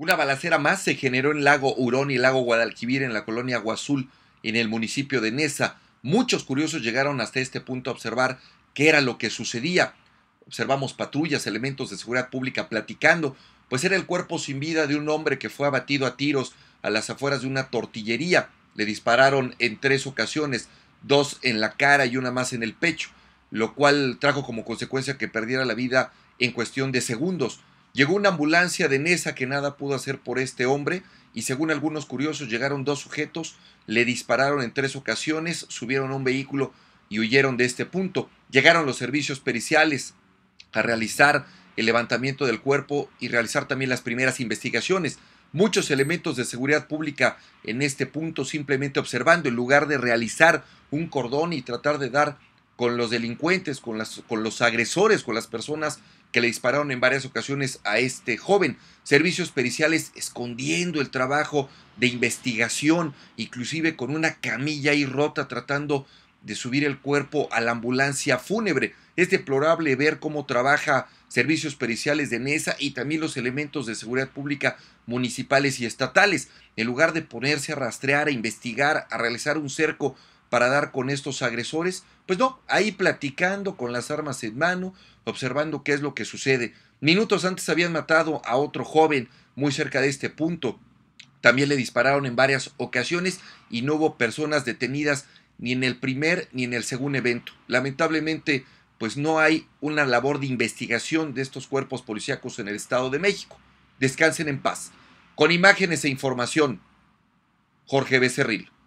Una balacera más se generó en Lago Hurón y Lago Guadalquivir, en la colonia Guazul, en el municipio de Nesa. Muchos curiosos llegaron hasta este punto a observar qué era lo que sucedía. Observamos patrullas, elementos de seguridad pública platicando, pues era el cuerpo sin vida de un hombre que fue abatido a tiros a las afueras de una tortillería. Le dispararon en tres ocasiones, dos en la cara y una más en el pecho, lo cual trajo como consecuencia que perdiera la vida en cuestión de segundos. Llegó una ambulancia de Nesa que nada pudo hacer por este hombre y según algunos curiosos llegaron dos sujetos, le dispararon en tres ocasiones, subieron a un vehículo y huyeron de este punto. Llegaron los servicios periciales a realizar el levantamiento del cuerpo y realizar también las primeras investigaciones. Muchos elementos de seguridad pública en este punto simplemente observando en lugar de realizar un cordón y tratar de dar con los delincuentes, con, las, con los agresores, con las personas que le dispararon en varias ocasiones a este joven. Servicios periciales escondiendo el trabajo de investigación, inclusive con una camilla ahí rota tratando de subir el cuerpo a la ambulancia fúnebre. Es deplorable ver cómo trabaja servicios periciales de NESA y también los elementos de seguridad pública municipales y estatales. En lugar de ponerse a rastrear, a investigar, a realizar un cerco para dar con estos agresores? Pues no, ahí platicando con las armas en mano, observando qué es lo que sucede. Minutos antes habían matado a otro joven muy cerca de este punto. También le dispararon en varias ocasiones y no hubo personas detenidas ni en el primer ni en el segundo evento. Lamentablemente, pues no hay una labor de investigación de estos cuerpos policíacos en el Estado de México. Descansen en paz. Con imágenes e información, Jorge Becerril.